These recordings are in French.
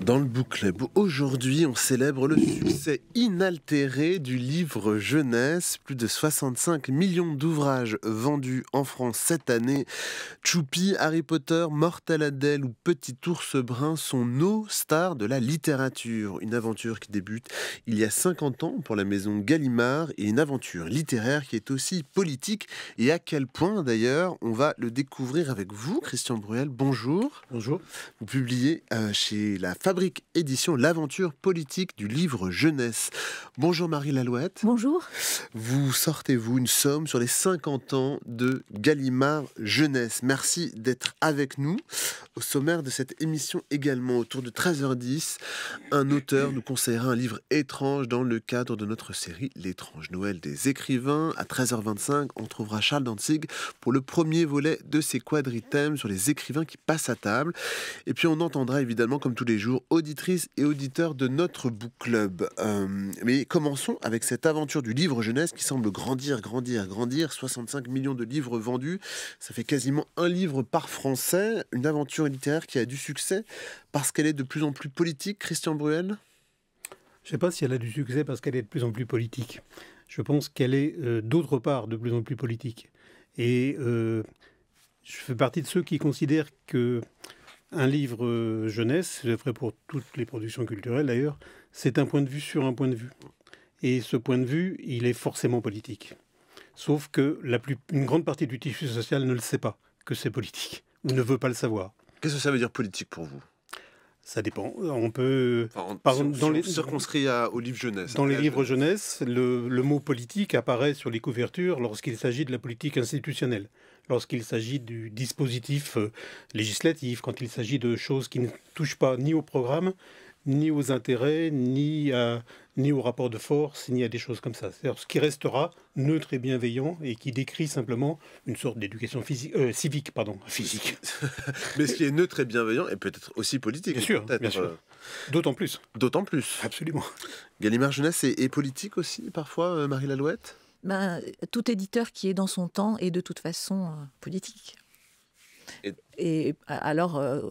Dans le Book aujourd'hui, on célèbre le succès inaltéré du livre jeunesse. Plus de 65 millions d'ouvrages vendus en France cette année. Choupi, Harry Potter, Mortal Adèle ou Petit ours brun sont nos stars de la littérature. Une aventure qui débute il y a 50 ans pour la maison Gallimard et une aventure littéraire qui est aussi politique. Et à quel point d'ailleurs, on va le découvrir avec vous, Christian Bruel. Bonjour. Bonjour. Vous publiez euh, chez la Fabrique Édition, l'aventure politique du livre jeunesse. Bonjour Marie Lalouette. Bonjour. Vous sortez, vous, une somme sur les 50 ans de Gallimard Jeunesse. Merci d'être avec nous. Au sommaire de cette émission également, autour de 13h10, un auteur nous conseillera un livre étrange dans le cadre de notre série L'étrange Noël des écrivains. À 13h25, on trouvera Charles Danzig pour le premier volet de ses quadritèmes sur les écrivains qui passent à table. Et puis on entendra évidemment, comme tous les jours, auditrice et auditeur de notre book club. Euh, mais commençons avec cette aventure du livre jeunesse qui semble grandir, grandir, grandir. 65 millions de livres vendus, ça fait quasiment un livre par français. Une aventure littéraire qui a du succès parce qu'elle est de plus en plus politique, Christian Bruel Je ne sais pas si elle a du succès parce qu'elle est de plus en plus politique. Je pense qu'elle est euh, d'autre part de plus en plus politique. Et euh, je fais partie de ceux qui considèrent que un livre euh, jeunesse, c'est vrai pour toutes les productions culturelles d'ailleurs, c'est un point de vue sur un point de vue. Et ce point de vue, il est forcément politique. Sauf que la une grande partie du tissu social ne le sait pas, que c'est politique, ou ne veut pas le savoir. Qu'est-ce que ça veut dire politique pour vous ça dépend. On peut. dans les, circonscrit aux livres jeunesse. Dans hein, les livres jeunesse, le, mot politique apparaît sur les couvertures lorsqu'il s'agit de la politique institutionnelle, lorsqu'il s'agit du dispositif euh, législatif, quand il s'agit de choses qui ne touchent pas ni au programme ni aux intérêts, ni, ni aux rapports de force, ni à des choses comme ça. cest ce qui restera neutre et bienveillant et qui décrit simplement une sorte d'éducation euh, civique, pardon, physique. Mais ce qui est neutre et bienveillant est peut-être aussi politique. Bien sûr, euh, D'autant plus. D'autant plus. Absolument. Gallimard Jeunesse est, politique aussi, parfois, euh, Marie Lalouette ben, tout éditeur qui est dans son temps est de toute façon politique. Et alors, euh,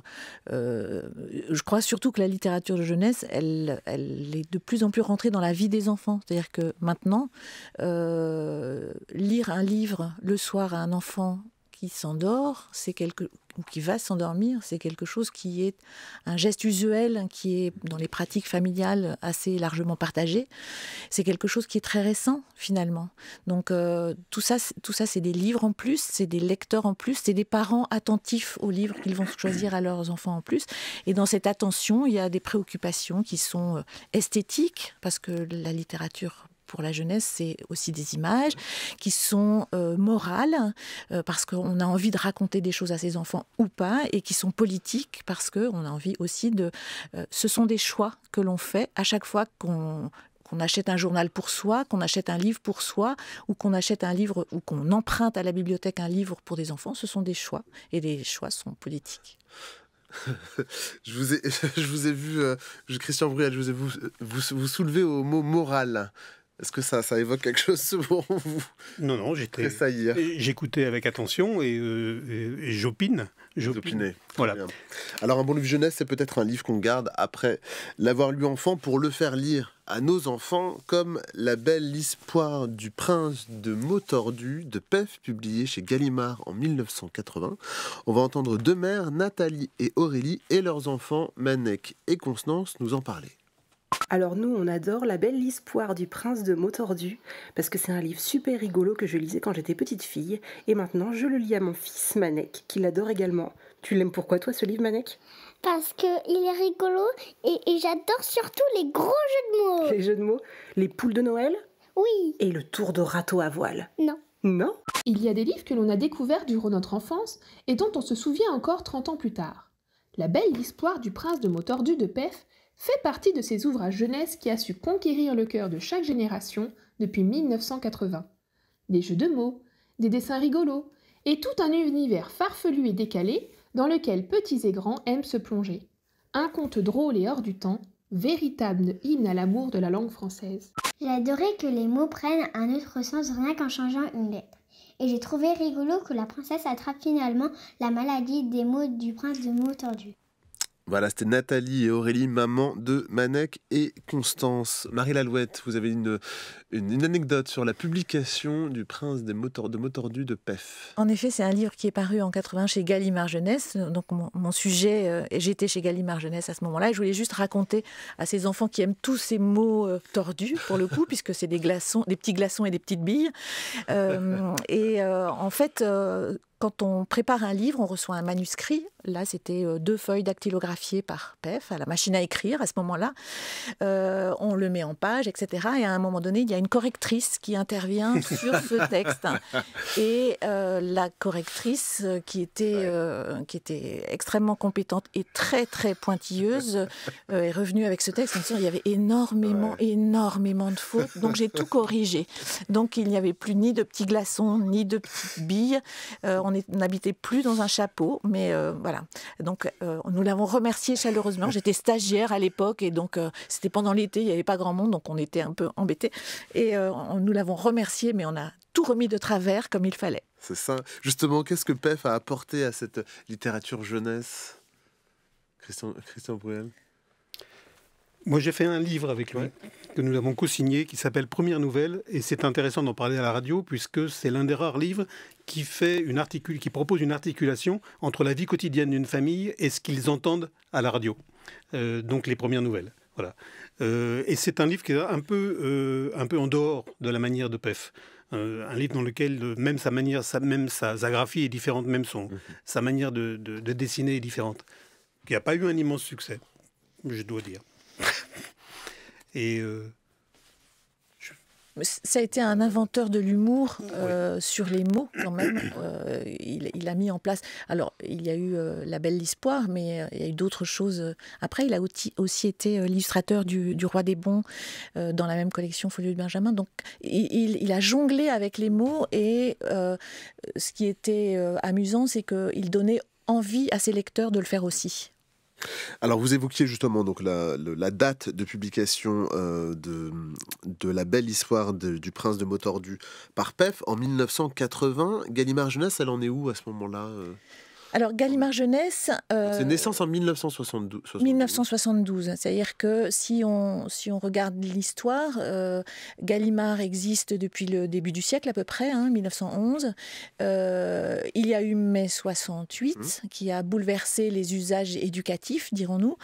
euh, je crois surtout que la littérature de jeunesse, elle, elle est de plus en plus rentrée dans la vie des enfants. C'est-à-dire que maintenant, euh, lire un livre le soir à un enfant qui s'endort, c'est quelque ou qui va s'endormir, c'est quelque chose qui est un geste usuel hein, qui est dans les pratiques familiales assez largement partagé. C'est quelque chose qui est très récent finalement. Donc euh, tout ça, tout ça, c'est des livres en plus, c'est des lecteurs en plus, c'est des parents attentifs aux livres qu'ils vont choisir à leurs enfants en plus. Et dans cette attention, il y a des préoccupations qui sont euh, esthétiques parce que la littérature pour la jeunesse, c'est aussi des images qui sont euh, morales, euh, parce qu'on a envie de raconter des choses à ses enfants ou pas, et qui sont politiques, parce qu'on a envie aussi de... Euh, ce sont des choix que l'on fait à chaque fois qu'on qu'on achète un journal pour soi, qu'on achète un livre pour soi, ou qu'on achète un livre, ou qu'on emprunte à la bibliothèque un livre pour des enfants, ce sont des choix. Et les choix sont politiques. je, vous ai, je vous ai vu, je Christian Bruel, je vous ai vous, vous, au mot moral. Est-ce que ça, évoque quelque chose pour vous Non, non, j'étais. J'écoutais avec attention et, euh, j'opine. J'opinais. Voilà. Alors, un bon livre jeunesse, c'est peut-être un livre qu'on garde après l'avoir lu enfant pour le faire lire à nos enfants, comme La belle histoire du prince de Motordu de Pef, publié chez Gallimard en 1980. On va entendre deux mères, Nathalie et Aurélie, et leurs enfants, Manek et Constance, nous en parler. Alors nous, on adore La belle histoire du prince de Motordu » parce que c'est un livre super rigolo que je lisais quand j'étais petite fille, et maintenant je le lis à mon fils Manek, qui l'adore également. Tu l'aimes pourquoi toi ce livre Manek Parce qu'il est rigolo et, j'adore surtout les gros jeux de mots. Les jeux de mots Les poules de Noël Oui. Et le tour de râteau à voile Non. Non Il y a des livres que l'on a découverts durant notre enfance et dont on se souvient encore 30 ans plus tard. La belle histoire du prince de Motordu » de Pef fait partie de ces ouvrages jeunesse qui a su conquérir le cœur de chaque génération depuis 1980. Des jeux de mots, des dessins rigolos et tout un univers farfelu et décalé dans lequel petits et grands aiment se plonger. Un conte drôle et hors du temps, véritable hymne à l'amour de la langue française. J'adorais que les mots prennent un autre sens rien qu'en changeant une lettre. Et j'ai trouvé rigolo que la princesse attrape finalement la maladie des mots du prince de mots tordus. Voilà, c'était Nathalie et Aurélie, maman de Manek et Constance. Marie Lalouette, vous avez une, une, anecdote sur la publication du Prince des mots de de PEF. En effet, c'est un livre qui est paru en 80 chez Gallimard Jeunesse. Donc mon, sujet, euh, j'étais chez Gallimard Jeunesse à ce moment-là et je voulais juste raconter à ces enfants qui aiment tous ces mots euh, tordus pour le coup, puisque c'est des glaçons, des petits glaçons et des petites billes. Euh, et en fait quand on prépare un livre, on reçoit un manuscrit. Là, c'était euh, deux feuilles dactylographiées par PEF à la machine à écrire à ce moment-là. Euh, on le met en page, etc. Et à un moment donné, il y a une correctrice qui intervient sur ce texte. Et euh, la correctrice, qui était, qui était extrêmement compétente et très, très pointilleuse, est revenue avec ce texte en disant il y avait énormément, énormément de fautes. Donc, j'ai tout corrigé. Donc, il n'y avait plus ni de petits glaçons, ni de petites billes. On n'habitait plus dans un chapeau, mais euh, voilà. Donc, euh, nous l'avons remercié chaleureusement. J'étais stagiaire à l'époque et donc euh, c'était pendant l'été, il n'y avait pas grand monde, donc on était un peu embêtés. Et nous l'avons remercié, mais on a tout remis de travers comme il fallait. C'est ça. Justement, qu'est-ce que PEF a apporté à cette littérature jeunesse Christian, Christian Bruel Moi, j'ai fait un livre avec lui que nous avons co-signé qui s'appelle Première Nouvelle et c'est intéressant d'en parler à la radio puisque c'est l'un des rares livres qui fait une qui propose une articulation entre la vie quotidienne d'une famille et ce qu'ils entendent à la radio. Euh, donc les premières nouvelles. Voilà. Euh, et c'est un livre qui est un peu, euh, un peu en dehors de la manière de PEF. un livre dans lequel même sa manière, sa, même sa, graphie est différente, même son, mhm. sa manière de, de, de, dessiner est différente. Qui a pas eu un immense succès, je dois dire. Et euh, ça a été un inventeur de l'humour euh, sur les mots quand même. Euh, il, a mis en place. Alors, il y a eu La Belle espoir, mais il y a eu d'autres choses. Après, il a aussi, été l'illustrateur du, Roi des Bons dans la même collection Folio de Benjamin. Donc, il, a jonglé avec les mots et ce qui était amusant, c'est qu'il donnait envie à ses lecteurs de le faire aussi. Alors, vous évoquiez justement donc la, date de publication euh, de, de, la belle histoire du prince de Motordu par PEF en 1980. Gallimard Jeunesse, elle en est où à ce moment-là euh alors Gallimard Jeunesse... c'est euh, naissance en 1972. 1972, c'est-à-dire que si on, si on regarde l'histoire, euh, Gallimard existe depuis le début du siècle à peu près, 1911. Hein, euh, il y a eu mai 68 mmh. qui a bouleversé les usages éducatifs, dirons-nous.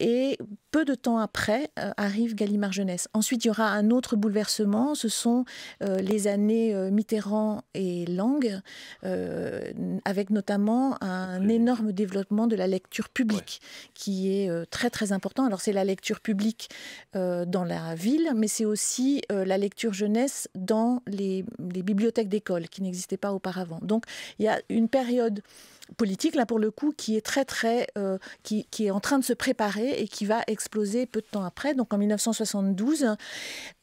et peu de temps après arrive Gallimard Jeunesse. Ensuite, il y aura un autre bouleversement, ce sont les années Mitterrand et Langues, avec notamment un énorme développement de la lecture publique, qui est euh, très très important. Alors c'est la lecture publique euh, dans la ville, mais c'est aussi euh, la lecture jeunesse dans les, bibliothèques d'école, qui n'existaient pas auparavant. Donc il y a une période politique, là pour le coup, qui est très très, qui, est en train de se préparer et qui va exploser peu de temps après. Donc en 1972,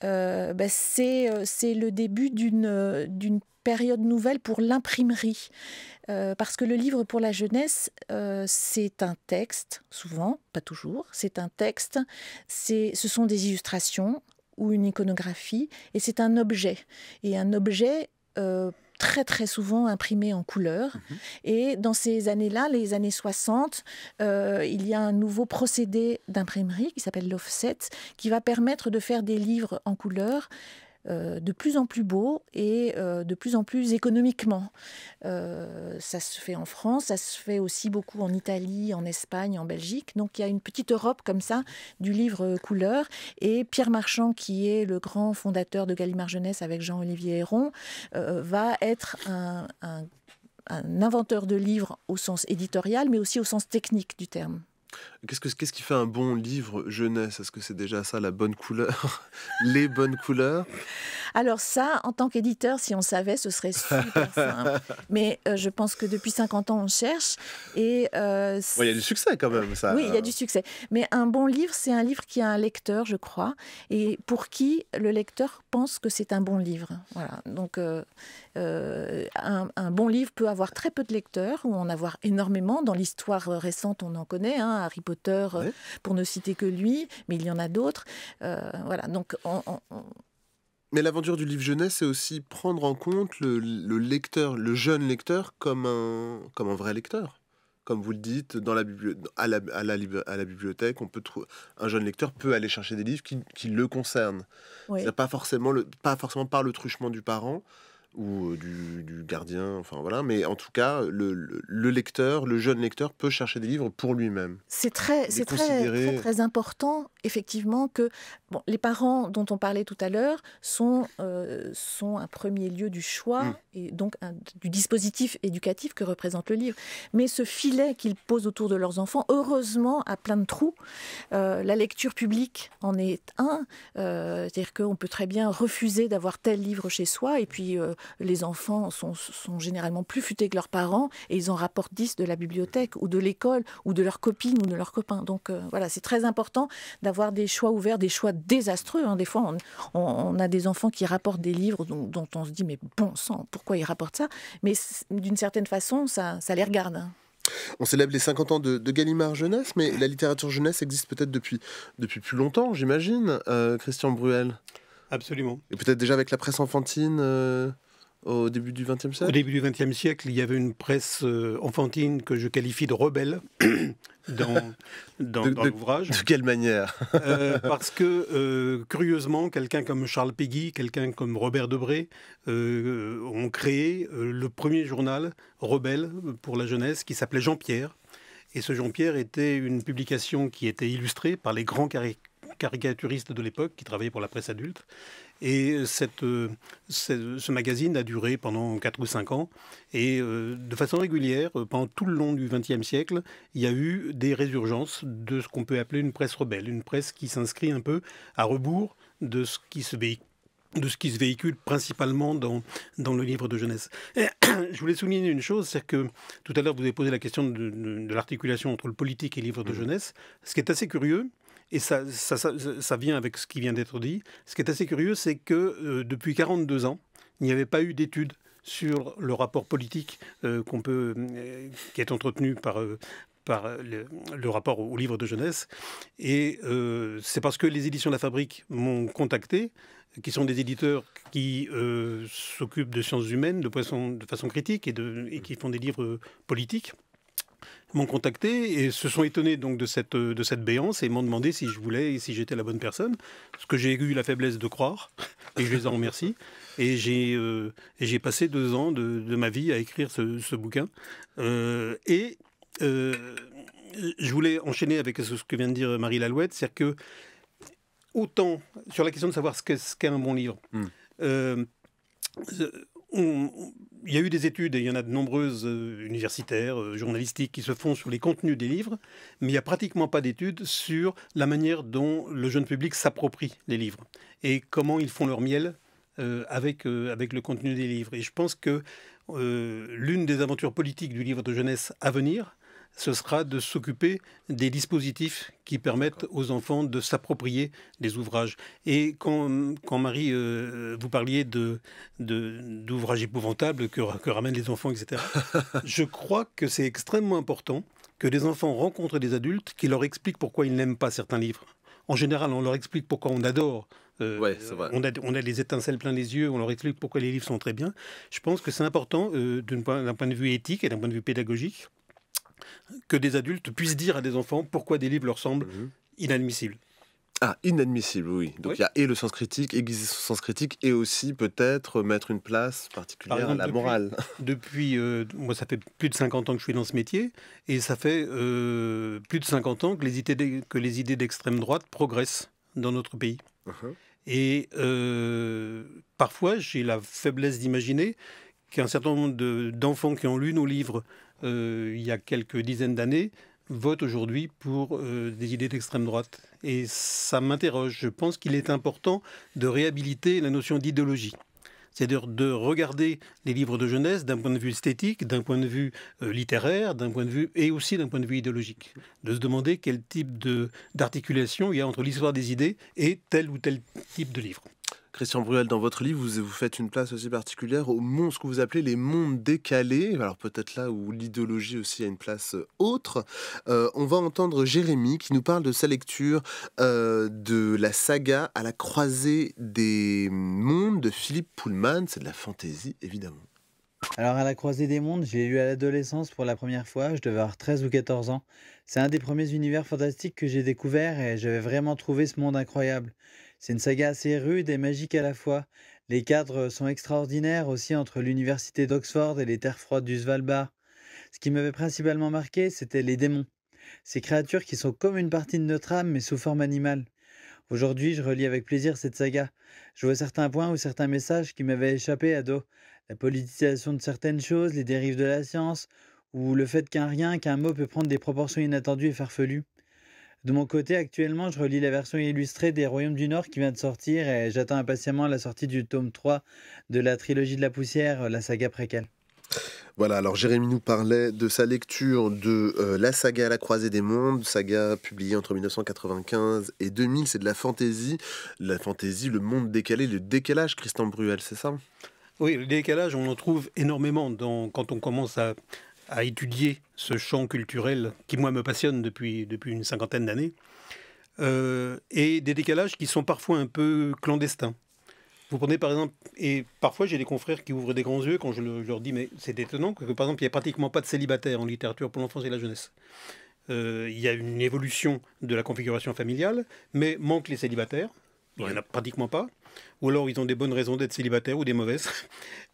ben, c'est, c'est le début d'une, d'une période nouvelle pour l'imprimerie. Euh, parce que le livre pour la jeunesse, euh, c'est un texte, souvent, pas toujours, c'est un texte, ce sont des illustrations ou une iconographie, et c'est un objet. Et un objet... Euh, très très souvent imprimé en couleur. Mhm. Et dans ces années-là, les années 60, il y a un nouveau procédé d'imprimerie qui s'appelle l'offset, qui va permettre de faire des livres en couleur euh, de plus en plus beau et euh, de plus en plus économiquement. Euh, ça se fait en France, ça se fait aussi beaucoup en Italie, en Espagne, en Belgique. Donc il y a une petite Europe comme ça du livre couleur. Et Pierre Marchand, qui est le grand fondateur de Gallimard Jeunesse avec Jean-Olivier Héron, va être un, un inventeur de livres au sens éditorial, mais aussi au sens technique du terme. Qu'est-ce, quest qui fait un bon livre jeunesse Est-ce que c'est déjà ça, la bonne couleur Les bonnes couleurs alors ça, en tant qu'éditeur, si on savait, ce serait super simple. Mais euh, je pense que depuis 50 ans, on cherche. Euh, il y a du succès quand même. Ça. Oui, il y a du succès. Mais un bon livre, c'est un livre qui a un lecteur, je crois, et pour qui le lecteur pense que c'est un bon livre. Voilà. Donc euh, un, bon livre peut avoir très peu de lecteurs ou en avoir énormément. Dans l'histoire récente, on en connaît. Hein, Harry Potter, pour ne citer que lui, mais il y en a d'autres. voilà. Donc mais l'aventure du livre jeunesse, c'est aussi prendre en compte le, lecteur, le jeune lecteur, comme un, comme un vrai lecteur. Comme vous le dites, dans la à, la, bibliothèque, on peut un jeune lecteur peut aller chercher des livres qui, le concernent. Pas, forcément pas forcément par le truchement du parent, ou euh, du, gardien, enfin voilà. Mais en tout cas, le, lecteur, le jeune lecteur, peut chercher des livres pour lui-même. C'est très, c'est très, très, important, effectivement, que les parents dont on parlait tout à l'heure sont, euh, un premier lieu du choix hmm. et donc du dispositif éducatif que représente le livre. Mais ce filet qu'ils posent autour de leurs enfants, heureusement, a plein de trous. Euh, la lecture publique en est un, c'est-à-dire qu'on peut très bien refuser d'avoir tel livre chez soi et puis les enfants sont, généralement plus futés que leurs parents et ils en rapportent 10 de la bibliothèque ou de l'école ou de leurs copines ou de leurs copains. Donc euh, voilà, c'est très important d'avoir des choix ouverts, des choix désastreux. Hein. Des fois, on, a des enfants qui rapportent des livres dont, on se dit mais bon sang, pourquoi ils rapportent ça Mais d'une certaine façon, ça, les regarde. Hein. On célèbre les 50 ans de, Gallimard Jeunesse, mais la littérature jeunesse existe peut-être depuis, depuis plus longtemps, j'imagine, euh, Christian Bruel. Absolument. Et peut-être déjà avec la presse enfantine. Euh, au début du XXe siècle Au début du XXe siècle, il y avait une presse euh, enfantine que je qualifie de rebelle dans, dans, l'ouvrage. De quelle manière euh, Parce que, euh, curieusement, quelqu'un comme Charles Peggy, quelqu'un comme Robert Debré ont créé le premier journal rebelle pour la jeunesse qui s'appelait Jean-Pierre. Et ce Jean-Pierre était une publication qui était illustrée par les grands caricaturistes de l'époque qui travaillaient pour la presse adulte et euh, euh, cette, ce magazine a duré pendant 4 ou 5 ans. Et euh, de façon régulière, pendant tout le long du XXe siècle, il y a eu des résurgences de ce qu'on peut appeler une presse rebelle, une presse qui s'inscrit un peu à rebours de ce qui se véhicule de ce qui se véhicule principalement dans, dans le livre de jeunesse. je voulais souligner une chose, c'est que tout à l'heure vous avez posé la question de, de l'articulation entre le politique et le livre de mmh. jeunesse. Ce qui est assez curieux, et ça, ça, vient avec ce qui vient d'être dit. Ce qui est assez curieux, c'est que euh, depuis 42 ans, il n'y avait pas eu d'études sur le rapport politique euh, qu'on peut, euh, qui est entretenu par, par le, rapport au, livre de jeunesse. Et c'est parce que les éditions de La Fabrique m'ont contacté qui sont des éditeurs qui s'occupent de sciences humaines de façon, de façon critique et, de, et qui font des livres politiques m'ont contacté et se sont étonnés donc de cette, euh, de cette béance et m'ont demandé si je voulais et si j'étais la bonne personne, ce que j'ai eu la faiblesse de croire et je les en remercie. Et j'ai euh, j'ai passé deux ans de, de, ma vie à écrire ce, bouquin. Euh, et je voulais enchaîner avec ce, que vient de dire Marie Lalouette, c'est-à-dire que autant sur la question de savoir ce qu'est un bon livre, mmh il y a eu des études, et il y en a de nombreuses euh, universitaires, euh, journalistiques, qui se font sur les contenus des livres, mais il n'y a pratiquement pas d'études sur la manière dont le jeune public s'approprie les livres et comment ils font leur miel euh, avec, avec le contenu des livres. Et je pense que l'une des aventures politiques du livre de jeunesse à venir, ce sera de s'occuper des dispositifs qui permettent aux enfants de s'approprier des ouvrages. Et quand, Marie, euh, vous parliez de, d'ouvrages épouvantables que, ramènent les enfants, etc., je crois que c'est extrêmement important que les enfants rencontrent des adultes qui leur expliquent pourquoi ils n'aiment pas certains livres. En général, on leur explique pourquoi on adore euh, On, a, on, des étincelles plein les yeux, on leur explique pourquoi les livres sont très bien. Je pense que c'est important, euh, d'un point, de vue éthique et d'un point de vue pédagogique, que des adultes puissent dire à des enfants pourquoi des livres leur semblent mhm. inadmissibles. Ah, inadmissible, oui. Donc il y a et le sens critique, aiguiser son sens critique, et aussi peut-être mettre une place particulière à la morale. Depuis, euh, moi ça fait plus de 50 ans que je suis dans ce métier, et ça fait euh, plus de 50 ans que les idées, que les idées d'extrême droite progressent dans notre pays. Uh-huh. Et euh, parfois j'ai la faiblesse d'imaginer qu'un certain nombre d'enfants qui ont lu nos livres euh, il y a quelques dizaines d'années, vote aujourd'hui pour euh, des idées d'extrême droite. Et ça m'interroge. Je pense qu'il est important de réhabiliter la notion d'idéologie. C'est-à-dire de regarder les livres de jeunesse d'un point de vue esthétique, d'un point de vue euh, littéraire, d'un point de vue et aussi d'un point de vue idéologique. De se demander quel type d'articulation il y a entre l'histoire des idées et tel ou tel type de livre. Christian Bruel, dans votre livre, vous, vous faites une place aussi particulière au monde, ce que vous appelez les mondes décalés, alors peut-être là où l'idéologie aussi a une place euh, autre. Euh, on va entendre Jérémy qui nous parle de sa lecture euh, de la saga à la croisée des mondes de Philippe Pullman, c'est de la fantaisie évidemment. Alors à la croisée des mondes, j'ai l'ai lu à l'adolescence pour la première fois, je devais avoir 13 ou 14 ans. C'est un des premiers univers fantastiques que j'ai découvert et j'avais vraiment trouvé ce monde incroyable. C'est une saga assez rude et magique à la fois. Les cadres sont extraordinaires aussi entre l'université d'Oxford et les terres froides du Svalbard. Ce qui m'avait principalement marqué, c'était les démons. Ces créatures qui sont comme une partie de notre âme mais sous forme animale. Aujourd'hui, je relis avec plaisir cette saga. Je vois certains points ou certains messages qui m'avaient échappé à dos. La politisation de certaines choses, les dérives de la science, ou le fait qu'un rien, qu'un mot peut prendre des proportions inattendues et farfelues. De mon côté, actuellement, je relis la version illustrée des Royaumes du Nord qui vient de sortir et j'attends impatiemment la sortie du tome 3 de la trilogie de la poussière, la saga préquelle. Voilà, alors Jérémy nous parlait de sa lecture de euh, La saga à la croisée des mondes, saga publiée entre 1995 et 2000, c'est de la fantaisie, la fantaisie, le monde décalé, le décalage, Christian Bruel, c'est ça oui, le décalage, on en trouve énormément dans, quand on commence à, à étudier ce champ culturel qui, moi, me passionne depuis, depuis une cinquantaine d'années, euh, et des décalages qui sont parfois un peu clandestins. Vous prenez par exemple, et parfois j'ai des confrères qui ouvrent des grands yeux quand je, leur dis, mais c'est étonnant que, par exemple, il n'y a pratiquement pas de célibataires en littérature pour l'enfance et la jeunesse. Euh, il y a une évolution de la configuration familiale, mais manquent les célibataires. Il n'y en a pratiquement pas. Ou alors ils ont des bonnes raisons d'être célibataires ou des mauvaises.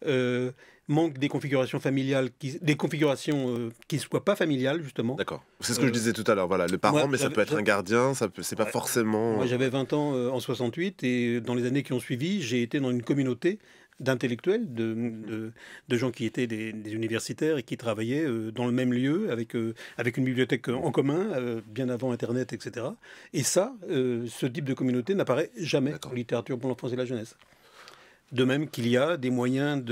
Euh, manque des configurations familiales, qui, des configurations euh, qui ne soient pas familiales, justement. D'accord. C'est ce que je euh, disais tout à l'heure, voilà, le parent, mais ça peut être un gardien, ça peut, c'est pas forcément... Moi, euh, j'avais 20 ans en 68, et dans les années qui ont suivi, j'ai été dans une communauté d'intellectuels, de, de, gens qui étaient des, universitaires et qui travaillaient dans le même lieu, avec, avec une bibliothèque en commun, bien avant Internet, etc. Et ça, ce type de communauté n'apparaît jamais en littérature pour l'enfance et la jeunesse. De même qu'il y a des moyens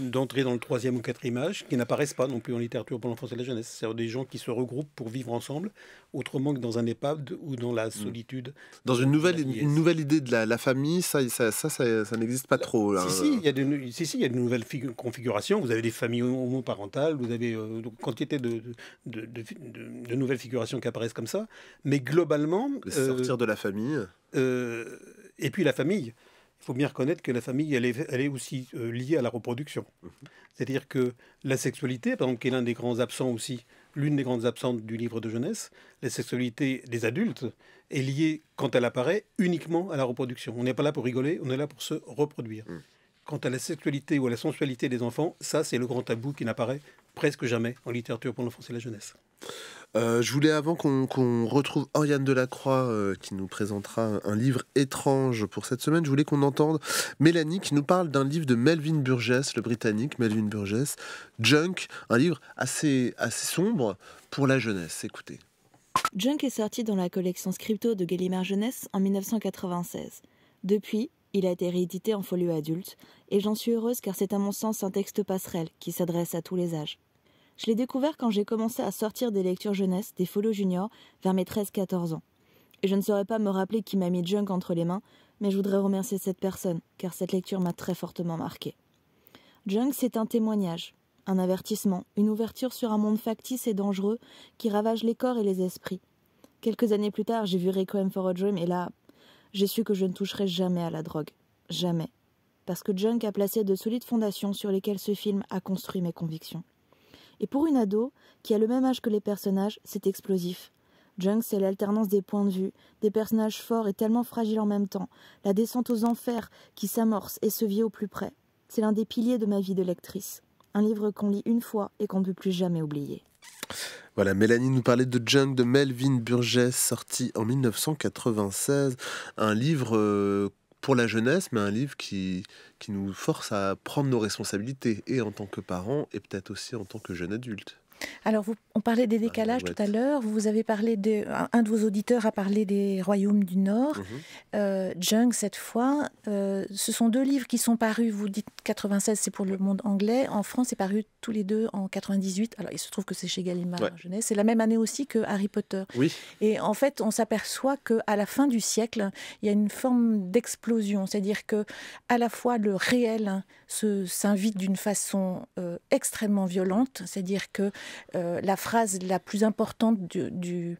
d'entrer dans le troisième ou quatrième âge qui n'apparaissent pas non plus en littérature pour l'enfance et la jeunesse. C'est-à-dire des gens qui se regroupent pour vivre ensemble, autrement que dans un EHPAD ou dans la mm. solitude. Dans une nouvelle, une nouvelle idée de la, famille, ça, ça, ça, n'existe pas trop. Là. Euh. Si, il y a de, y a de nouvelles configurations. Vous avez des familles homoparentales, vous avez euh, une quantité de, nouvelles figurations qui apparaissent comme ça. Mais globalement... sortir euh, de la famille. et puis la famille il faut bien reconnaître que la famille, elle est, aussi euh, liée à la reproduction. Mhm. C'est-à-dire que la sexualité, par exemple, qui est l'un des grands absents aussi, l'une des grandes absentes du livre de jeunesse, la sexualité des adultes est liée, quand elle apparaît, uniquement à la reproduction. On n'est pas là pour rigoler, on est là pour se reproduire. Mm. Quant à la sexualité ou à la sensualité des enfants, ça, c'est le grand tabou qui n'apparaît presque jamais en littérature pour l'enfance et la jeunesse. Euh, je voulais avant qu'on retrouve Oriane Delacroix euh, qui nous présentera un livre étrange pour cette semaine, je voulais qu'on entende Mélanie qui nous parle d'un livre de Melvin Burgess, le britannique Melvin Burgess, Junk, un livre assez, assez sombre pour la jeunesse. Écoutez. Junk est sorti dans la collection Scripto de Gallimard Jeunesse en 1996. Depuis, il a été réédité en folio adulte, et j'en suis heureuse car c'est à mon sens un texte passerelle qui s'adresse à tous les âges. Je l'ai découvert quand j'ai commencé à sortir des lectures jeunesse, des follow juniors, vers mes 13-14 ans. Et je ne saurais pas me rappeler qui m'a mis Junk entre les mains, mais je voudrais remercier cette personne, car cette lecture m'a très fortement marqué. Junk, c'est un témoignage, un avertissement, une ouverture sur un monde factice et dangereux qui ravage les corps et les esprits. Quelques années plus tard, j'ai vu Requiem for a Dream, et là, j'ai su que je ne toucherai jamais à la drogue. Jamais. Parce que Junk a placé de solides fondations sur lesquelles ce film a construit mes convictions. Et pour une ado, qui a le même âge que les personnages, c'est explosif. Junk, c'est l'alternance des points de vue, des personnages forts et tellement fragiles en même temps, la descente aux enfers qui s'amorce et se vit au plus près. C'est l'un des piliers de ma vie de lectrice. Un livre qu'on lit une fois et qu'on ne peut plus jamais oublier. Voilà, Mélanie nous parlait de Junk de Melvin Burgess, sorti en 1996, un livre euh, pour la jeunesse, mais un livre qui, qui nous force à prendre nos responsabilités, et en tant que parents, et peut-être aussi en tant que jeune adultes. Alors, on parlait bah, des décalages tout à l'heure. Vous avez parlé de, un de vos auditeurs a parlé des royaumes du Nord. Mhm. Euh, Jung, cette fois, euh, ce sont deux livres qui sont parus. Vous dites 96, c'est pour le monde anglais. En France, c'est paru tous les deux en 98. Alors, il se trouve que c'est chez Gallimard en Jeunesse. C'est la même année aussi que Harry Potter. Oui. Et en fait, on s'aperçoit que à la fin du siècle, il y a une forme d'explosion. C'est-à-dire que à la fois le réel s'invite d'une façon euh, extrêmement violente. C'est-à-dire que euh, la phrase la plus importante du, du,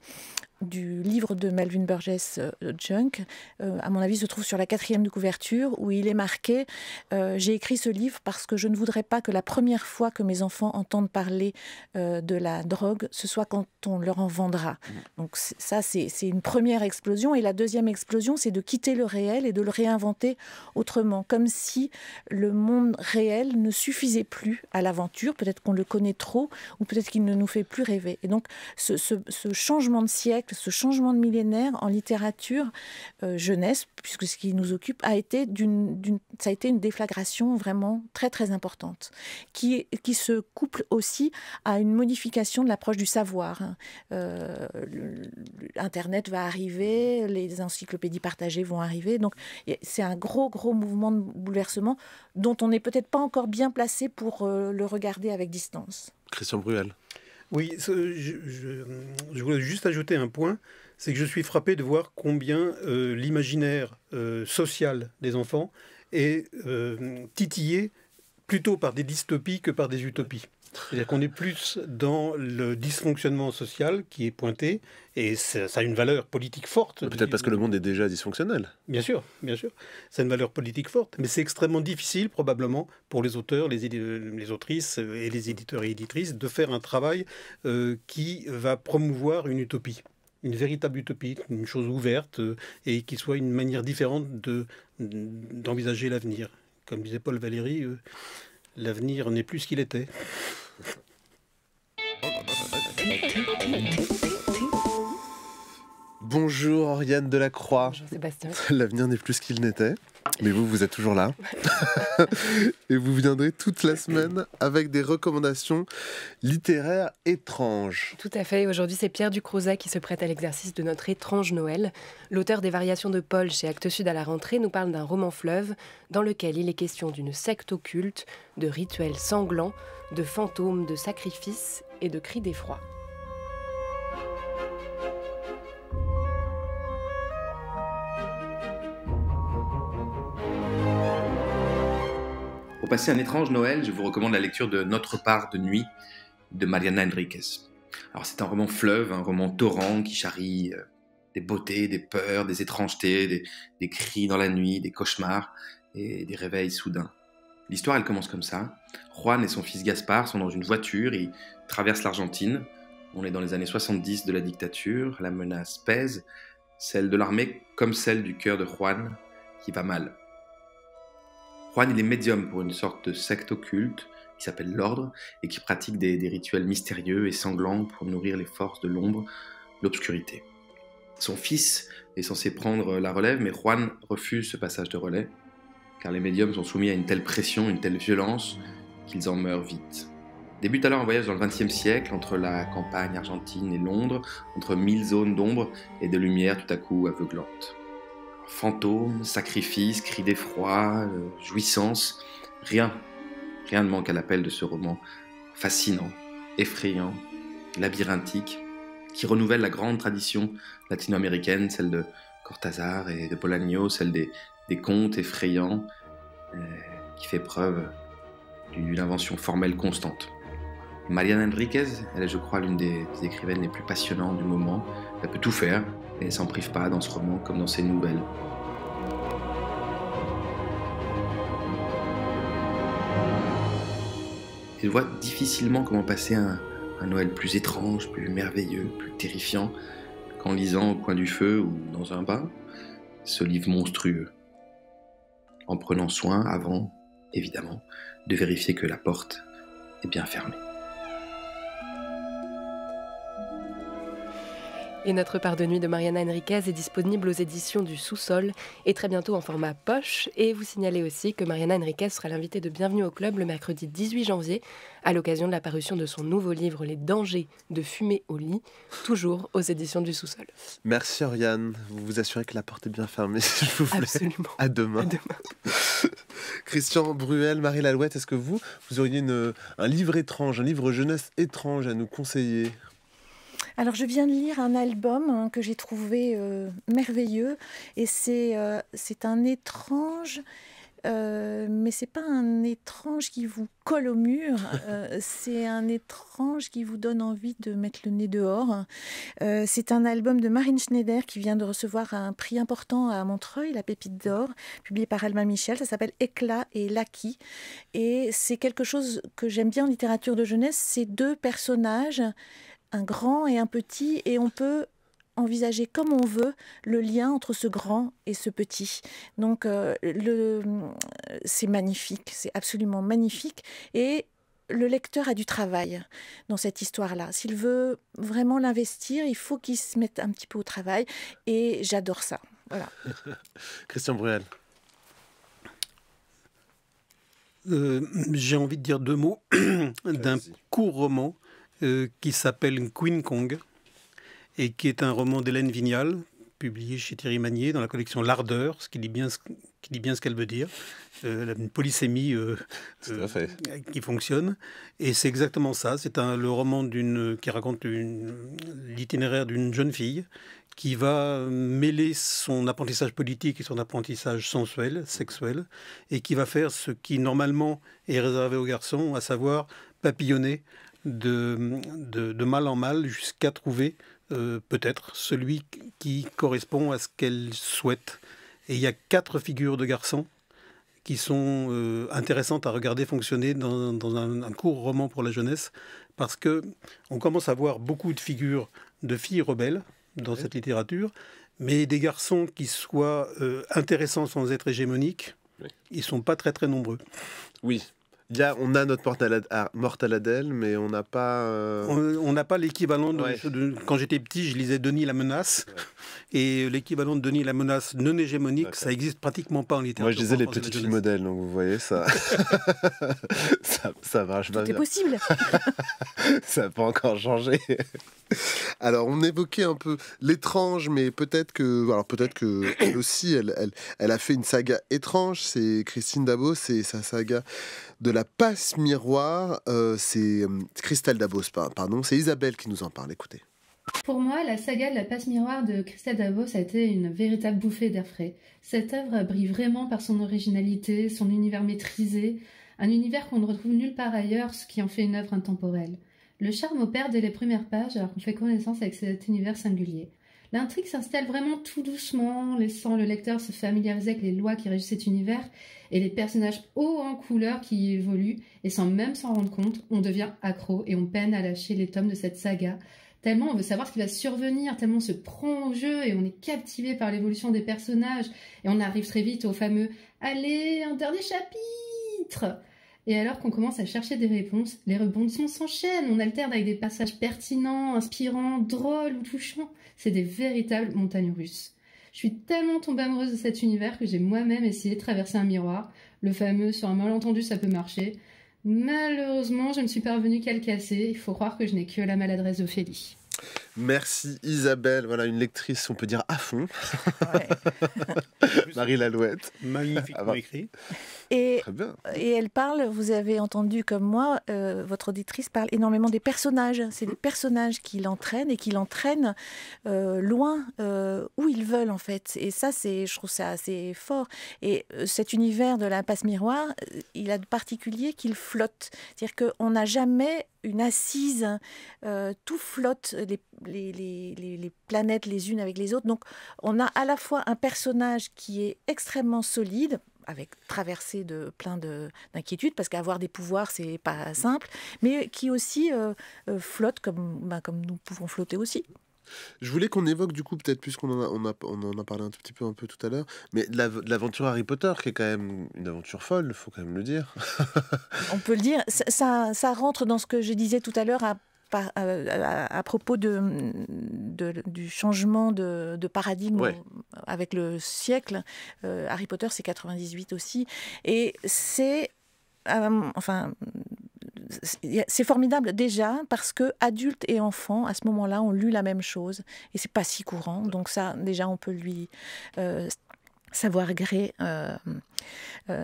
du livre de Malvin Burgess, euh, Junk, euh, à mon avis, se trouve sur la quatrième de couverture, où il est marqué euh, J'ai écrit ce livre parce que je ne voudrais pas que la première fois que mes enfants entendent parler de la drogue, ce soit quand on leur en vendra. Donc, ça, c'est une première explosion. Et la deuxième explosion, c'est de quitter le réel et de le réinventer autrement, comme si le monde réel ne suffisait plus à l'aventure. Peut-être qu'on le connaît trop, ou peut-être qu'il ne nous fait plus rêver. Et donc, ce changement de siècle, ce changement de millénaire en littérature euh, jeunesse, puisque ce qui nous occupe, a été d'une, ça a été une déflagration vraiment très très importante, qui, qui se couple aussi à une modification de l'approche du savoir. Euh, Internet va arriver, les encyclopédies partagées vont arriver, donc c'est un gros gros mouvement de bouleversement dont on n'est peut-être pas encore bien placé pour euh, le regarder avec distance. Christian Bruel. Oui, je, voulais juste ajouter un point, c'est que je suis frappé de voir combien euh, l'imaginaire euh, social des enfants est euh, titillé plutôt par des dystopies que par des utopies. C'est-à-dire qu'on est plus dans le dysfonctionnement social qui est pointé, et ça, a une valeur politique forte. Peut-être parce que le monde est déjà dysfonctionnel. Bien sûr, bien sûr. C'est une valeur politique forte, mais c'est extrêmement difficile, probablement, pour les auteurs, les, les, autrices euh, et les éditeurs et éditrices, de faire un travail euh, qui va promouvoir une utopie une véritable utopie, une chose ouverte euh, et qui soit une manière différente de d'envisager l'avenir. Comme disait Paul Valéry, L'avenir n'est plus ce qu'il était. Bonjour Oriane Delacroix. Bonjour Sébastien. L'avenir n'est plus ce qu'il n'était. Mais vous, vous êtes toujours là. et vous viendrez toute la semaine avec des recommandations littéraires étranges. Tout à fait. Aujourd'hui, c'est Pierre Ducrozet qui se prête à l'exercice de notre étrange Noël. L'auteur des Variations de Paul chez Actes Sud à la rentrée nous parle d'un roman fleuve dans lequel il est question d'une secte occulte, de rituels sanglants, de fantômes, de sacrifices et de cris d'effroi. Pour passer un étrange Noël, je vous recommande la lecture de Notre part de nuit de Mariana Enriquez. Alors c'est un roman fleuve, un roman torrent qui charrie euh, des beautés, des peurs, des étrangetés, des, cris dans la nuit, des cauchemars et des réveils soudains. L'histoire, elle commence comme ça. Juan et son fils Gaspar sont dans une voiture, ils traversent l'Argentine. On est dans les années 70 de la dictature, la menace pèse, celle de l'armée comme celle du cœur de Juan qui va mal. Juan, il est médium pour une sorte de secte occulte qui s'appelle l'Ordre et qui pratique des, des rituels mystérieux et sanglants pour nourrir les forces de l'ombre, l'obscurité. Son fils est censé prendre la relève, mais Juan refuse ce passage de relais, car les médiums sont soumis à une telle pression, une telle violence, qu'ils en meurent vite. Débute alors un voyage dans le XXe siècle entre la campagne argentine et Londres, entre mille zones d'ombre et de lumière tout à coup aveuglantes. Fantômes, sacrifices, cris d'effroi, euh, jouissance, rien, rien ne manque à l'appel de ce roman fascinant, effrayant, labyrinthique, qui renouvelle la grande tradition latino-américaine, celle de Cortázar et de Bolaño, celle des, contes effrayants, euh, qui fait preuve d'une invention formelle constante. Mariana Enriquez, elle est je crois l'une des, des écrivaines les plus passionnantes du moment, elle peut tout faire, et s'en prive pas dans ce roman comme dans ses nouvelles. Il voit difficilement comment passer un, un Noël plus étrange, plus merveilleux, plus terrifiant qu'en lisant au coin du feu ou dans un bain ce livre monstrueux. En prenant soin avant, évidemment, de vérifier que la porte est bien fermée. Et notre part de nuit de Mariana Enriquez est disponible aux éditions du Sous-sol et très bientôt en format poche. Et vous signalez aussi que Mariana Enriquez sera l'invitée de Bienvenue au Club le mercredi 18 janvier à l'occasion de la parution de son nouveau livre Les dangers de fumer au lit, toujours aux éditions du Sous-sol. Merci Oriane. Vous vous assurez que la porte est bien fermée, s'il vous plaît. Absolument. À demain. Christian Bruel, Marie Lalouette, est-ce que vous, vous auriez un livre étrange, un livre jeunesse étrange à nous conseiller alors je viens de lire un album hein, que j'ai trouvé euh, merveilleux et c'est euh, un étrange, mais euh, mais c'est pas un étrange qui vous colle au mur, c'est un étrange qui vous donne envie de mettre le nez dehors. c'est un album de Marine Schneider qui vient de recevoir un prix important à Montreuil, La Pépite d'Or, publié par Alma Michel. Ça s'appelle Éclat et Laki. Et c'est quelque chose que j'aime bien en littérature de jeunesse, ces deux personnages un grand et un petit, et on peut envisager comme on veut le lien entre ce grand et ce petit. Donc euh, le, c'est magnifique, c'est absolument magnifique, et le lecteur a du travail dans cette histoire-là. S'il veut vraiment l'investir, il faut qu'il se mette un petit peu au travail, et j'adore ça. Voilà. Christian Bruel. Euh, j'ai envie de dire deux mots d'un court roman euh, qui s'appelle Queen Kong et qui est un roman d'Hélène Vignal, publié chez Thierry Magnier dans la collection L'Ardeur, ce qui dit bien ce, qui dit bien ce qu'elle veut dire, euh, une polysémie euh, qui fonctionne. Et c'est exactement ça, c'est le roman qui raconte l'itinéraire d'une jeune fille qui va mêler son apprentissage politique et son apprentissage sensuel, sexuel, et qui va faire ce qui normalement est réservé aux garçons, à savoir papillonner de, de, mal en mal jusqu'à trouver euh, peut-être celui qui correspond à ce qu'elle souhaite. Et il y a quatre figures de garçons qui sont euh, intéressantes à regarder fonctionner dans, un, court roman pour la jeunesse, parce que on commence à voir beaucoup de figures de filles rebelles dans cette littérature, mais des garçons qui soient euh, intéressants sans être hégémoniques, ils ils sont pas très très nombreux. Oui, on a notre mortal à, ah, Mortaladel, mais on n'a pas. Euh, on n'a pas l'équivalent de, Quand j'étais petit, je lisais Denis la menace. Et l'équivalent de Denis la menace non hégémonique, ça n'existe pratiquement pas en littérature. Moi, je lisais les petites filles modèles, donc vous voyez, ça. ça, marche pas. C'est possible. ça n'a pas encore changé. Alors, on évoquait un peu l'étrange, mais peut-être que. Alors, peut-être que elle aussi, elle, a fait une saga étrange. C'est Christine Dabo c'est sa saga de la passe miroir, euh, c'est euh, Christelle Davos, pardon, c'est Isabelle qui nous en parle, écoutez. Pour moi, la saga de la passe miroir de Christelle Davos a été une véritable bouffée d'air frais. Cette œuvre brille vraiment par son originalité, son univers maîtrisé, un univers qu'on ne retrouve nulle part ailleurs, ce qui en fait une œuvre intemporelle. Le charme opère dès les premières pages alors qu'on fait connaissance avec cet univers singulier. L'intrigue s'installe vraiment tout doucement, laissant le lecteur se familiariser avec les lois qui régissent cet univers et les personnages hauts en couleur qui y évoluent, et sans même s'en rendre compte, on devient accro et on peine à lâcher les tomes de cette saga, tellement on veut savoir ce qui va survenir, tellement on se prend au jeu et on est captivé par l'évolution des personnages, et on arrive très vite au fameux « Allez, un dernier chapitre !» Et alors qu'on commence à chercher des réponses, les rebondissements s'enchaînent, on alterne avec des passages pertinents, inspirants, drôles ou touchants. C'est des véritables montagnes russes. Je suis tellement tombée amoureuse de cet univers que j'ai moi-même essayé de traverser un miroir, le fameux sur un malentendu ça peut marcher. Malheureusement, je ne suis parvenue qu'à le casser, il faut croire que je n'ai que la maladresse d'Ophélie. Merci Isabelle, voilà une lectrice, on peut dire à fond. Marie Lalouette. Magnifiquement ah, bah. écrit. Et, et elle parle, vous avez entendu comme moi, euh, votre auditrice parle énormément des personnages. C'est des personnages qui l'entraînent et qui l'entraînent euh, loin euh, où ils veulent en fait. Et ça, c'est, je trouve ça assez fort. Et cet univers de l'impasse miroir, il a de particulier qu'il flotte. C'est-à-dire qu'on n'a jamais une assise, tout flotte, les les, les, planètes les unes avec les autres. Donc on a à la fois un personnage qui est extrêmement solide, avec traversé de plein d'inquiétudes, parce qu'avoir des pouvoirs, c'est pas simple, mais qui aussi euh, euh, flotte comme, ben, comme nous pouvons flotter aussi. Je voulais qu'on évoque du coup peut-être puisqu'on en a, on en a parlé un petit peu un peu tout à l'heure, mais l'aventure Harry Potter qui est quand même une aventure folle, il faut quand même le dire. on peut le dire, ça, ça, rentre dans ce que je disais tout à l'heure euh, à, propos de, du changement de, paradigme avec le siècle. Euh, Harry Potter, c'est 98 aussi. Et c'est. Euh, enfin. C'est formidable déjà parce que adultes et enfants, à ce moment-là, ont lu la même chose et c'est pas si courant. Donc ça, déjà, on peut lui savoir gré,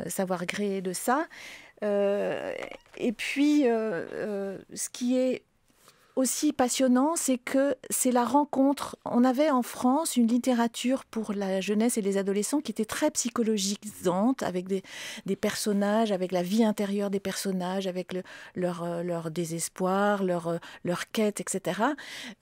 savoir de ça. et puis, ce qui est aussi passionnant, c'est que c'est la rencontre. On avait en France une littérature pour la jeunesse et les adolescents qui était très psychologisante, avec des, personnages, avec la vie intérieure des personnages, avec euh, leur, désespoir, leur, euh, quête, etc.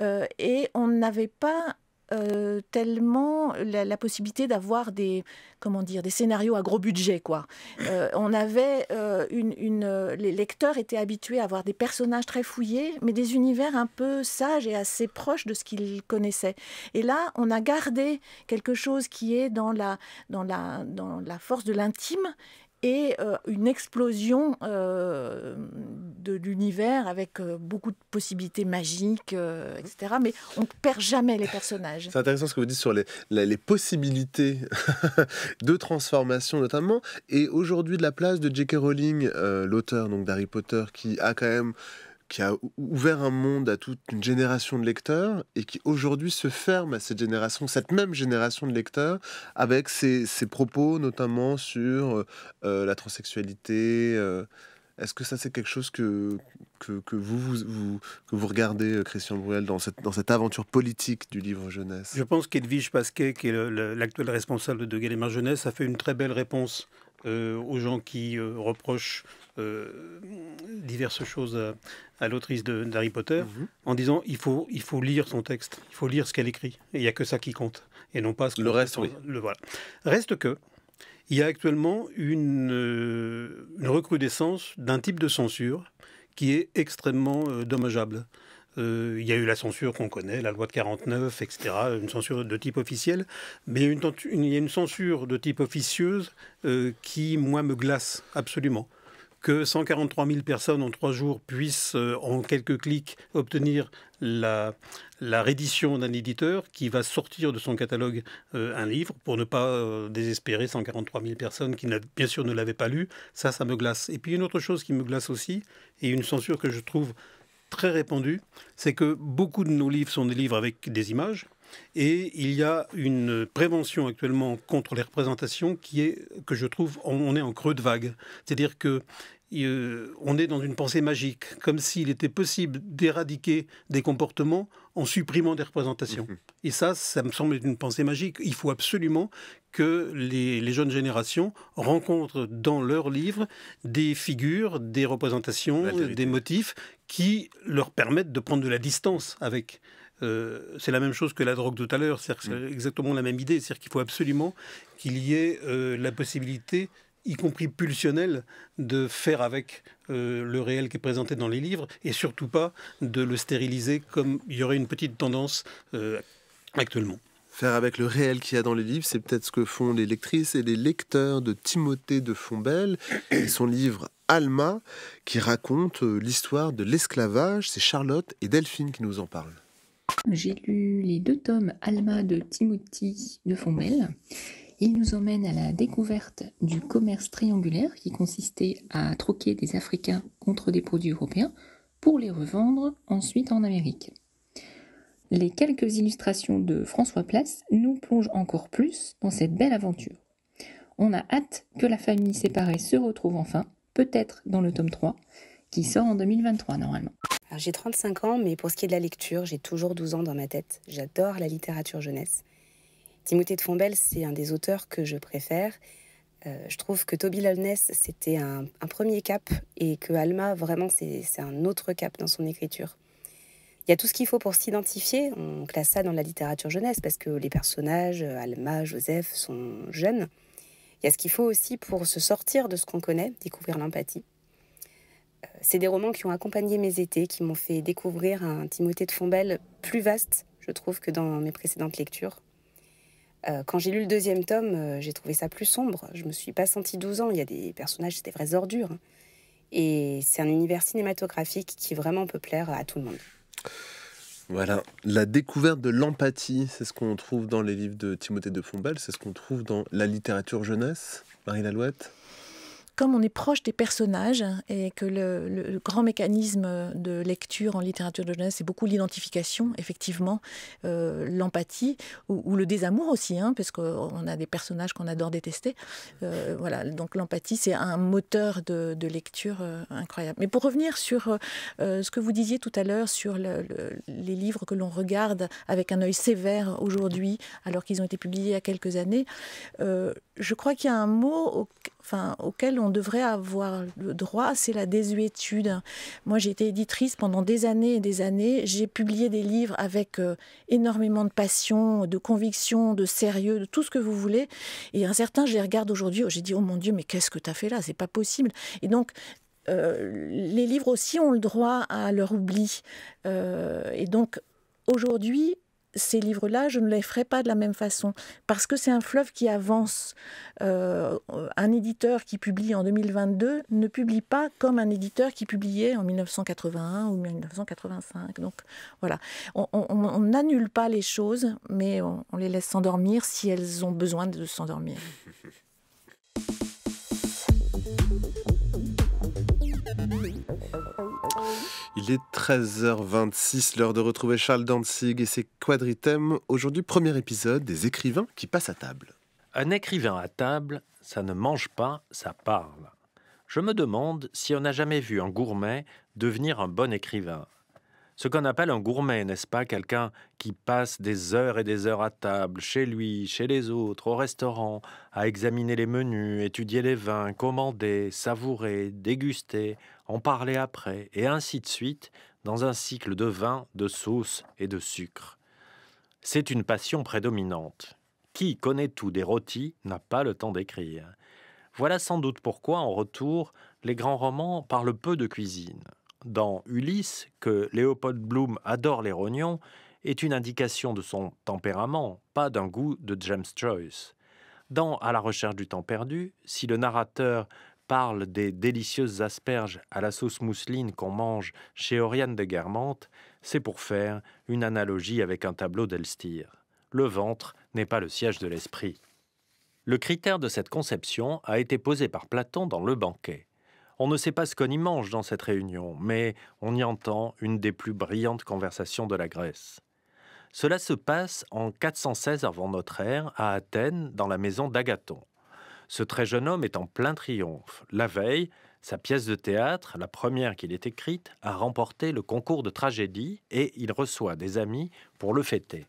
Euh, et on n'avait pas euh, tellement la, possibilité d'avoir des comment dire des scénarios à gros budget quoi. Euh, on avait euh, une, les lecteurs étaient habitués à avoir des personnages très fouillés, mais des univers un peu sages et assez proches de ce qu'ils connaissaient. Et là, on a gardé quelque chose qui est dans la dans la dans la force de l'intime et euh, une explosion euh, de l'univers avec euh, beaucoup de possibilités magiques, etc. Mais on ne perd jamais les personnages. C'est intéressant ce que vous dites sur les, les, possibilités de transformation notamment. Et aujourd'hui, de la place de J.K. Rowling, l'auteur d'Harry Potter, qui a quand même qui a ouvert un monde à toute une génération de lecteurs et qui aujourd'hui se ferme à cette génération, cette même génération de lecteurs, avec ses, propos notamment sur euh, euh, la transsexualité. Euh. Est-ce que ça c'est quelque chose que, que, que vous, vous, vous regardez, Christian Bruel, dans cette, dans cette aventure politique du livre jeunesse Je pense qu'Edwige Pasquet, qui est l'actuel responsable de Gallimard Jeunesse, a fait une très belle réponse euh, aux gens qui euh, reprochent euh, diverses choses à, l'autrice d'Harry Potter, mhm. en disant il faut, il faut lire son texte, il faut lire ce qu'elle écrit. Il n'y a que ça qui compte, et non pas ce le reste. Le, Reste que il y a actuellement une, une recrudescence d'un type de censure qui est extrêmement dommageable. Euh, il y a eu la censure qu'on connaît, la loi de 49, etc., une censure de type officiel, mais il y a une censure de type officieuse euh, qui, moi, me glace absolument. Que 143 000 personnes en trois jours puissent, euh, en quelques clics, obtenir la, la réédition d'un éditeur qui va sortir de son catalogue un livre pour ne pas désespérer 143 000 personnes qui, bien sûr, ne l'avaient pas lu. Ça, ça me glace. Et puis une autre chose qui me glace aussi, et une censure que je trouve très répandu, c'est que beaucoup de nos livres sont des livres avec des images. Et il y a une prévention actuellement contre les représentations qui est, que je trouve, on est en creux de vague. C'est-à-dire que euh, on est dans une pensée magique, comme s'il était possible d'éradiquer des comportements en supprimant des représentations. Mhm. Et ça, ça me semble une pensée magique. Il faut absolument que les, jeunes générations rencontrent dans leurs livres des figures, des représentations, des motifs qui leur permettent de prendre de la distance avec. Euh, c'est la même chose que la drogue tout à l'heure, c'est mhm. exactement la même idée, c'est-à-dire qu'il faut absolument qu'il y ait euh, la possibilité y compris pulsionnel, de faire avec euh, le réel qui est présenté dans les livres et surtout pas de le stériliser comme il y aurait une petite tendance euh, actuellement. Faire avec le réel qu'il y a dans les livres, c'est peut-être ce que font les lectrices et les lecteurs de Timothée de Fombelle et son livre Alma, qui raconte euh, l'histoire de l'esclavage. C'est Charlotte et Delphine qui nous en parlent. J'ai lu les deux tomes Alma de Timothée de Fombelle il nous emmène à la découverte du commerce triangulaire qui consistait à troquer des Africains contre des produits européens pour les revendre ensuite en Amérique. Les quelques illustrations de François Place nous plongent encore plus dans cette belle aventure. On a hâte que la famille séparée se retrouve enfin, peut-être dans le tome 3, qui sort en 2023 normalement. j'ai 35 ans, mais pour ce qui est de la lecture, j'ai toujours 12 ans dans ma tête. J'adore la littérature jeunesse. Timothée de Fombelle, c'est un des auteurs que je préfère. Euh, je trouve que Toby l'alnes c'était un, premier cap et que Alma, vraiment, c'est un autre cap dans son écriture. Il y a tout ce qu'il faut pour s'identifier. On classe ça dans la littérature jeunesse parce que les personnages, Alma, Joseph, sont jeunes. Il y a ce qu'il faut aussi pour se sortir de ce qu'on connaît, découvrir l'empathie. Euh, c'est des romans qui ont accompagné mes étés, qui m'ont fait découvrir un Timothée de Fombelle plus vaste, je trouve, que dans mes précédentes lectures. Euh, quand j'ai lu le deuxième tome, euh, j'ai trouvé ça plus sombre. Je me suis pas sentie 12 ans. Il y a des personnages, c'était des vraies ordures. Hein. Et c'est un univers cinématographique qui vraiment peut plaire à tout le monde. Voilà, la découverte de l'empathie, c'est ce qu'on trouve dans les livres de Timothée de Fontballe. c'est ce qu'on trouve dans la littérature jeunesse. Marie Lalouette on est proche des personnages et que le, grand mécanisme de lecture en littérature de jeunesse, c'est beaucoup l'identification, effectivement, euh, l'empathie ou, le désamour aussi, hein, parce qu'on a des personnages qu'on adore détester. Euh, voilà, donc l'empathie, c'est un moteur de, lecture euh, incroyable. Mais pour revenir sur ce que vous disiez tout à l'heure sur les livres que l'on regarde avec un œil sévère aujourd'hui, alors qu'ils ont été publiés il y a quelques années, je crois qu'il y a un mot enfin, auquel on devrait avoir le droit, c'est la désuétude. Moi, j'ai été éditrice pendant des années et des années. J'ai publié des livres avec euh, énormément de passion, de conviction, de sérieux, de tout ce que vous voulez. Et un certain, je les regarde aujourd'hui, j'ai dit, oh mon Dieu, mais qu'est-ce que tu as fait là C'est pas possible. Et donc, euh, les livres aussi ont le droit à leur oubli. Euh, et donc, aujourd'hui, ces livres-là, je ne les ferai pas de la même façon, parce que c'est un fleuve qui avance. Euh, un éditeur qui publie en 2022 ne publie pas comme un éditeur qui publiait en 1981 ou 1985. Donc voilà, on n'annule pas les choses, mais on les laisse s'endormir si elles ont besoin de s'endormir. Il est 13h26, l'heure de retrouver Charles Danzig et ses quadritèmes. Aujourd'hui, premier épisode des écrivains qui passent à table. Un écrivain à table, ça ne mange pas, ça parle. Je me demande si on n'a jamais vu un gourmet devenir un bon écrivain. Ce qu'on appelle un gourmet, n'est-ce pas Quelqu'un qui passe des heures et des heures à table, chez lui, chez les autres, au restaurant, à examiner les menus, étudier les vins, commander, savourer, déguster, en parler après, et ainsi de suite, dans un cycle de vin, de sauce et de sucre. C'est une passion prédominante. Qui connaît tout des rôtis n'a pas le temps d'écrire. Voilà sans doute pourquoi, en retour, les grands romans parlent peu de cuisine. Dans Ulysse, que Léopold Bloom adore les rognons, est une indication de son tempérament, pas d'un goût de James Joyce. Dans À la recherche du temps perdu, si le narrateur parle des délicieuses asperges à la sauce mousseline qu'on mange chez Oriane de Guermantes, c'est pour faire une analogie avec un tableau d'Elstir. Le ventre n'est pas le siège de l'esprit. Le critère de cette conception a été posé par Platon dans Le banquet. On ne sait pas ce qu'on y mange dans cette réunion, mais on y entend une des plus brillantes conversations de la Grèce. Cela se passe en 416 avant notre ère, à Athènes, dans la maison d'Agathon. Ce très jeune homme est en plein triomphe. La veille, sa pièce de théâtre, la première qu'il ait écrite, a remporté le concours de tragédie et il reçoit des amis pour le fêter.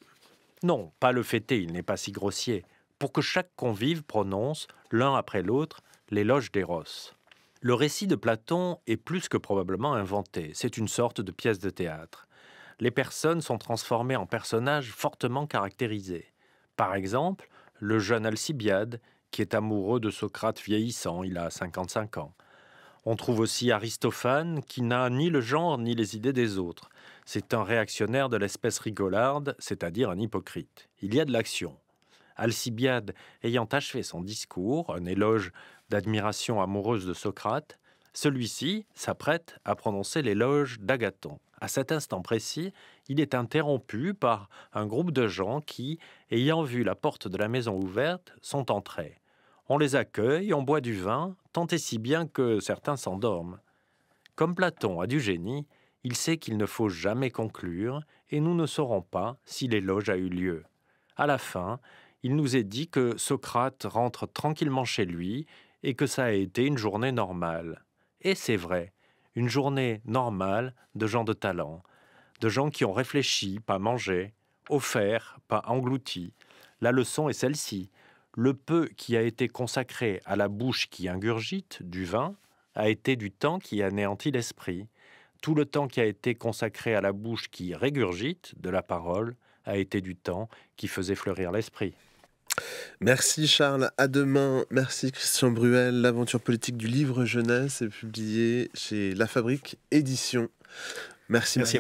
Non, pas le fêter, il n'est pas si grossier, pour que chaque convive prononce, l'un après l'autre, l'éloge d'Eros. Le récit de Platon est plus que probablement inventé, c'est une sorte de pièce de théâtre. Les personnes sont transformées en personnages fortement caractérisés. Par exemple, le jeune Alcibiade qui est amoureux de Socrate vieillissant, il a 55 ans. On trouve aussi Aristophane, qui n'a ni le genre ni les idées des autres. C'est un réactionnaire de l'espèce rigolarde, c'est-à-dire un hypocrite. Il y a de l'action. Alcibiade, ayant achevé son discours, un éloge d'admiration amoureuse de Socrate, celui-ci s'apprête à prononcer l'éloge d'Agathon. À cet instant précis, il est interrompu par un groupe de gens qui, ayant vu la porte de la maison ouverte, sont entrés. On les accueille, on boit du vin, tant et si bien que certains s'endorment. Comme Platon a du génie, il sait qu'il ne faut jamais conclure, et nous ne saurons pas si l'éloge a eu lieu. À la fin, il nous est dit que Socrate rentre tranquillement chez lui et que ça a été une journée normale. Et c'est vrai, une journée normale de gens de talent, de gens qui ont réfléchi, pas mangé, offert, pas englouti. La leçon est celle-ci le peu qui a été consacré à la bouche qui ingurgite du vin a été du temps qui anéantit l'esprit. Tout le temps qui a été consacré à la bouche qui régurgite de la parole a été du temps qui faisait fleurir l'esprit. Merci Charles, à demain. Merci Christian Bruel. L'aventure politique du livre jeunesse est publiée chez La Fabrique Édition. Merci, Merci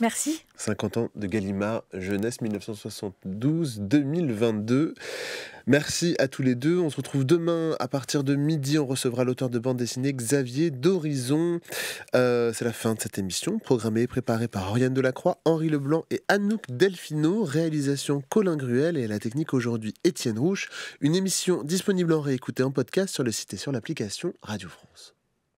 Merci. 50 ans de Gallimard, jeunesse 1972-2022. Merci à tous les deux. On se retrouve demain à partir de midi. On recevra l'auteur de bande dessinée Xavier d'Horizon. Euh, c'est la fin de cette émission, programmée et préparée par Oriane Delacroix, Henri Leblanc et Anouk Delfino. Réalisation Colin Gruel et à la technique aujourd'hui Étienne Rouche. Une émission disponible en réécouté en podcast sur le site et sur l'application Radio France.